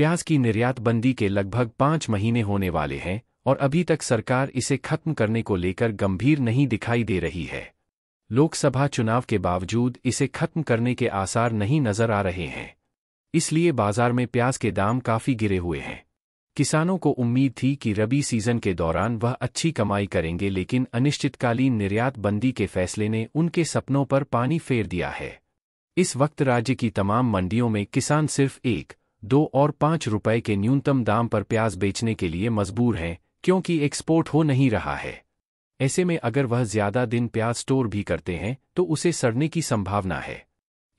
प्याज की निर्यात बंदी के लगभग पांच महीने होने वाले हैं और अभी तक सरकार इसे खत्म करने को लेकर गंभीर नहीं दिखाई दे रही है लोकसभा चुनाव के बावजूद इसे खत्म करने के आसार नहीं नजर आ रहे हैं इसलिए बाजार में प्याज के दाम काफी गिरे हुए हैं किसानों को उम्मीद थी कि रबी सीजन के दौरान वह अच्छी कमाई करेंगे लेकिन अनिश्चितकालीन निर्यात बंदी के फैसले ने उनके सपनों पर पानी फेर दिया है इस वक्त राज्य की तमाम मंडियों में किसान सिर्फ एक दो और पांच रुपए के न्यूनतम दाम पर प्याज बेचने के लिए मजबूर हैं क्योंकि एक्सपोर्ट हो नहीं रहा है ऐसे में अगर वह ज्यादा दिन प्याज स्टोर भी करते हैं तो उसे सड़ने की संभावना है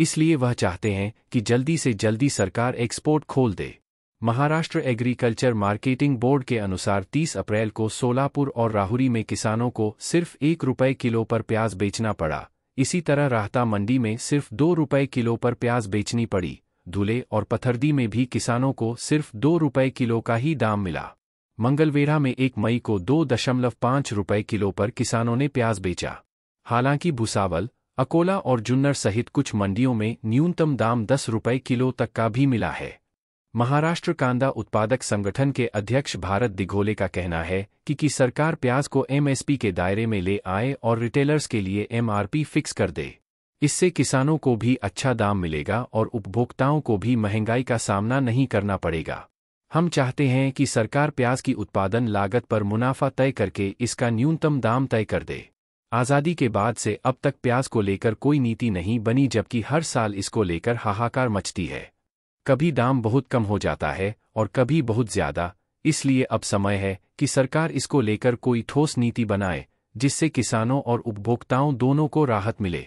इसलिए वह चाहते हैं कि जल्दी से जल्दी सरकार एक्सपोर्ट खोल दे महाराष्ट्र एग्रीकल्चर मार्केटिंग बोर्ड के अनुसार 30 अप्रैल को सोलापुर और राहुरी में किसानों को सिर्फ एक रुपये किलो पर प्याज बेचना पड़ा इसी तरह राहता मंडी में सिर्फ दो रुपये किलो पर प्याज बेचनी पड़ी धुले और पथरदी में भी किसानों को सिर्फ दो रुपये किलो का ही दाम मिला मंगलवेढ़ा में एक मई को दो दशमलव पाँच रुपये किलो पर किसानों ने प्याज बेचा हालांकि भुसावल अकोला और जुन्नर सहित कुछ मंडियों में न्यूनतम दाम दस रुपये किलो तक का भी मिला है महाराष्ट्र कांदा उत्पादक संगठन के अध्यक्ष भारत दिघोले का कहना है कि, कि सरकार प्याज को एमएसपी के दायरे में ले आए और रिटेलर्स के लिए एमआरपी फिक्स कर दे इससे किसानों को भी अच्छा दाम मिलेगा और उपभोक्ताओं को भी महंगाई का सामना नहीं करना पड़ेगा हम चाहते हैं कि सरकार प्याज की उत्पादन लागत पर मुनाफा तय करके इसका न्यूनतम दाम तय कर दे आज़ादी के बाद से अब तक प्याज को लेकर कोई नीति नहीं बनी जबकि हर साल इसको लेकर हाहाकार मचती है कभी दाम बहुत कम हो जाता है और कभी बहुत ज़्यादा इसलिए अब समय है कि सरकार इसको लेकर कोई ठोस नीति बनाए जिससे किसानों और उपभोक्ताओं दोनों को राहत मिले